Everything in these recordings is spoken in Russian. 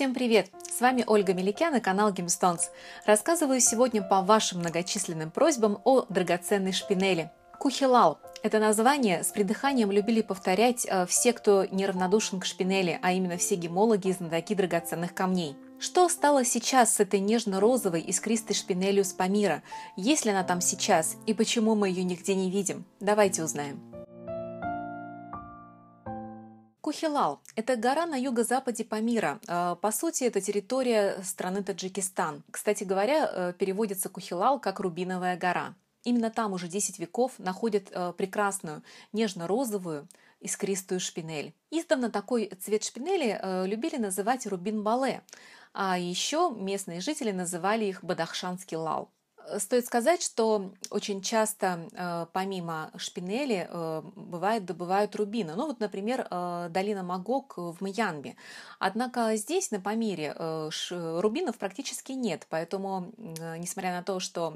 Всем привет! С вами Ольга Меликян и канал Gemstones. Рассказываю сегодня по вашим многочисленным просьбам о драгоценной шпинели – кухилал. Это название с придыханием любили повторять э, все, кто неравнодушен к шпинели, а именно все гемологи и знатоки драгоценных камней. Что стало сейчас с этой нежно-розовой искристой шпинелью с Памира? Есть ли она там сейчас и почему мы ее нигде не видим? Давайте узнаем. Кухилал – это гора на юго-западе Памира. А, по сути, это территория страны Таджикистан. Кстати говоря, э, переводится Кухилал как «рубиновая гора». Именно там уже 10 веков находят э, прекрасную нежно-розовую искристую шпинель. Издавна такой цвет шпинели э, любили называть рубин-бале, а еще местные жители называли их бадахшанский лал. Э, стоит сказать, что очень часто э, помимо шпинели э, бывает добывают рубины. Ну вот, например, э, долина Магок в Мьянме. Однако здесь, на Памире, рубинов практически нет, поэтому, несмотря на то, что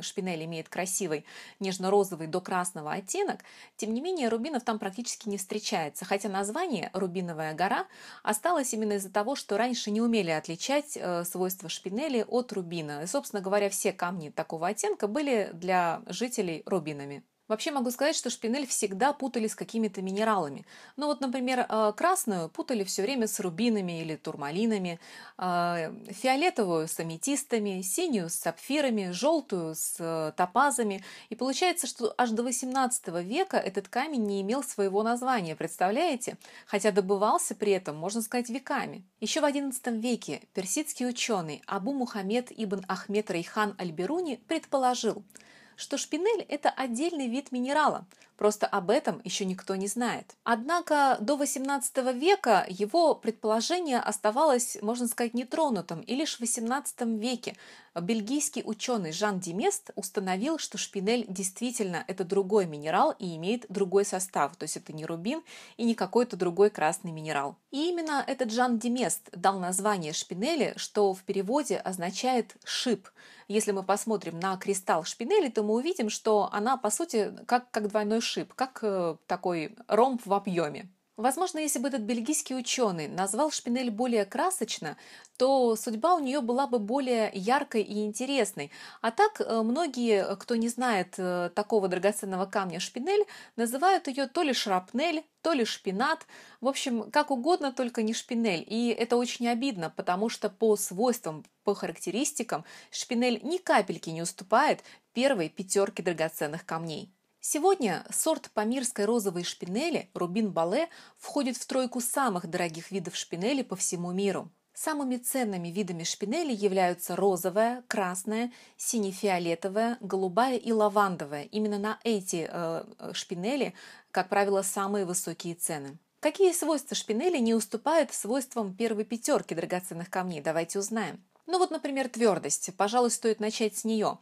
шпинель имеет красивый нежно-розовый до красного оттенок, тем не менее рубинов там практически не встречается. Хотя название «Рубиновая гора» осталось именно из-за того, что раньше не умели отличать свойства шпинели от рубина. И, собственно говоря, все камни такого оттенка были для жителей рубинами. Вообще могу сказать, что шпинель всегда путали с какими-то минералами. Ну вот, например, э, красную путали все время с рубинами или турмалинами, э, фиолетовую с аметистами, синюю с сапфирами, желтую с э, топазами. И получается, что аж до 18 века этот камень не имел своего названия, представляете? Хотя добывался при этом, можно сказать, веками. Еще в XI веке персидский ученый Абу Мухаммед Ибн Ахмед Рейхан Аль-Бируни предположил – что шпинель – это отдельный вид минерала, Просто об этом еще никто не знает. Однако до XVIII века его предположение оставалось, можно сказать, нетронутым, и лишь в XVIII веке бельгийский ученый Жан Демест установил, что шпинель действительно это другой минерал и имеет другой состав, то есть это не рубин и не какой-то другой красный минерал. И именно этот Жан Демест дал название шпинели, что в переводе означает «шип». Если мы посмотрим на кристалл шпинели, то мы увидим, что она, по сути, как, как двойной шип, как э, такой ромб в объеме. Возможно, если бы этот бельгийский ученый назвал шпинель более красочно, то судьба у нее была бы более яркой и интересной. А так э, многие, кто не знает э, такого драгоценного камня шпинель, называют ее то ли шрапнель, то ли шпинат. В общем, как угодно, только не шпинель. И это очень обидно, потому что по свойствам, по характеристикам шпинель ни капельки не уступает первой пятерке драгоценных камней. Сегодня сорт памирской розовой шпинели Рубин Бале входит в тройку самых дорогих видов шпинели по всему миру. Самыми ценными видами шпинели являются розовая, красная, сине-фиолетовая, голубая и лавандовая. Именно на эти э, шпинели, как правило, самые высокие цены. Какие свойства шпинели не уступают свойствам первой пятерки драгоценных камней? Давайте узнаем. Ну вот, например, твердость. Пожалуй, стоит начать с нее.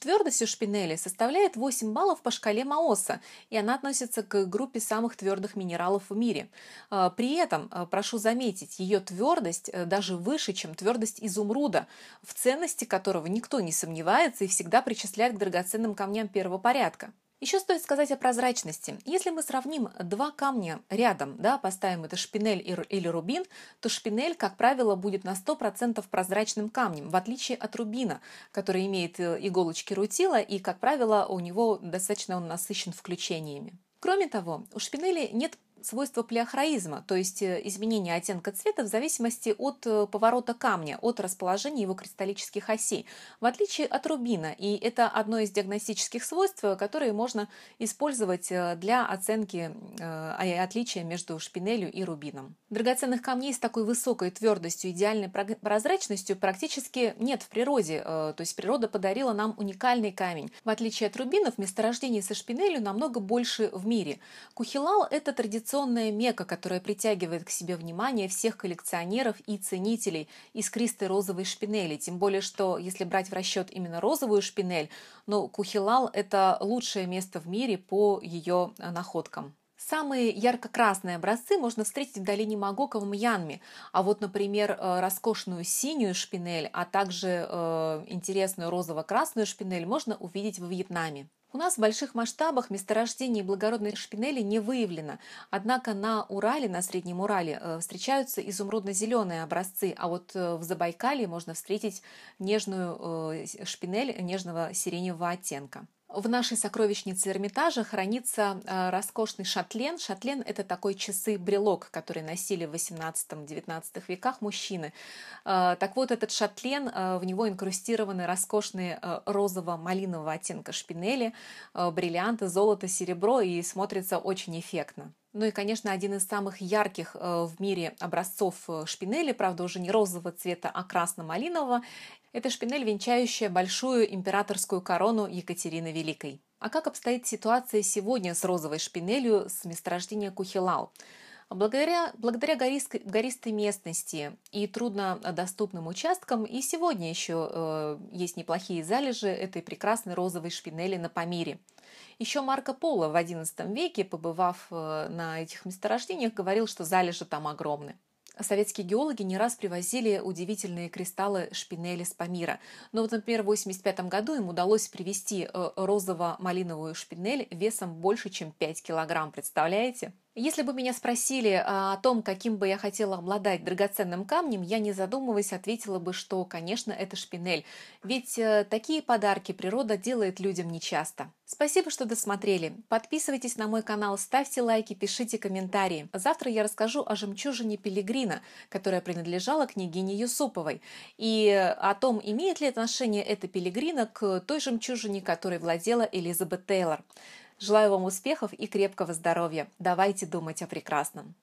Твердость у шпинели составляет 8 баллов по шкале Маоса, и она относится к группе самых твердых минералов в мире. А, при этом, а, прошу заметить, ее твердость э, даже выше, чем твердость изумруда, в ценности которого никто не сомневается и всегда причисляет к драгоценным камням первого порядка. Еще стоит сказать о прозрачности. Если мы сравним два камня рядом, да, поставим это шпинель или рубин, то шпинель, как правило, будет на 100% прозрачным камнем, в отличие от рубина, который имеет э, иголочки рутила, и, как правило, у него достаточно он насыщен включениями. Кроме того, у шпинели нет свойство плеохроизма, то есть э, изменение оттенка цвета в зависимости от э, поворота камня, от расположения его кристаллических осей, в отличие от рубина. И это одно из диагностических свойств, э, которые можно использовать для оценки отличия между шпинелью и рубином. Драгоценных камней с такой высокой твердостью, идеальной прозрачностью практически нет в природе, то есть природа подарила нам уникальный камень. В отличие от рубинов, месторождений со шпинелью намного больше в мире. Кухилал – это традиционный коллекционная мека, которая притягивает к себе внимание всех коллекционеров и ценителей искристой розовой шпинели. Тем более, что если брать в расчет именно розовую шпинель, но ну, Кухилал – это лучшее место в мире по ее находкам. Самые ярко-красные образцы можно встретить в долине Магока в Мьянме, а вот, например, э, роскошную синюю шпинель, а также э, интересную розово-красную шпинель можно увидеть во Вьетнаме. У нас в больших масштабах месторождений благородной шпинели не выявлено, однако на Урале, на Среднем Урале, э, встречаются изумрудно-зеленые образцы, а вот э, в Забайкалье можно встретить нежную э, шпинель нежного сиреневого оттенка. В нашей сокровищнице Эрмитажа хранится э, роскошный шатлен. Шатлен – это такой часы-брелок, который носили в 18-19 веках мужчины. Э, так вот, этот шатлен, э, в него инкрустированы роскошные розово-малинового оттенка шпинели, бриллианты, золото, серебро и смотрится очень эффектно. Ну и, конечно, один из самых ярких э, в мире образцов э, шпинели, правда, уже не розового цвета, а красно-малинового, это шпинель, венчающая большую императорскую корону Екатерины Великой. А как обстоит ситуация сегодня с розовой шпинелью с месторождения Кухилау? Благодаря, благодаря гористой, гористой местности и труднодоступным участкам и сегодня еще э, есть неплохие залежи этой прекрасной розовой шпинели на Памире – еще Марко Поло в XI веке, побывав э, на этих месторождениях, говорил, что залежи там огромны. Советские геологи не раз привозили удивительные кристаллы шпинели с Памира. Но ну вот, например, в 1985 году им удалось привезти э, розово-малиновую шпинель весом больше, чем 5 килограмм, представляете? Если бы меня спросили а, о том, каким бы я хотела обладать драгоценным камнем, я, не задумываясь, ответила бы, что, конечно, это шпинель. Ведь э, такие подарки природа делает людям нечасто. Спасибо, что досмотрели. Подписывайтесь на мой канал, ставьте лайки, пишите комментарии. Завтра я расскажу о жемчужине пилигрина, которая принадлежала княгине Юсуповой, и э, о том, имеет ли отношение эта Пелегрина к той жемчужине, которой владела Элизабет Тейлор. Желаю вам успехов и крепкого здоровья. Давайте думать о прекрасном.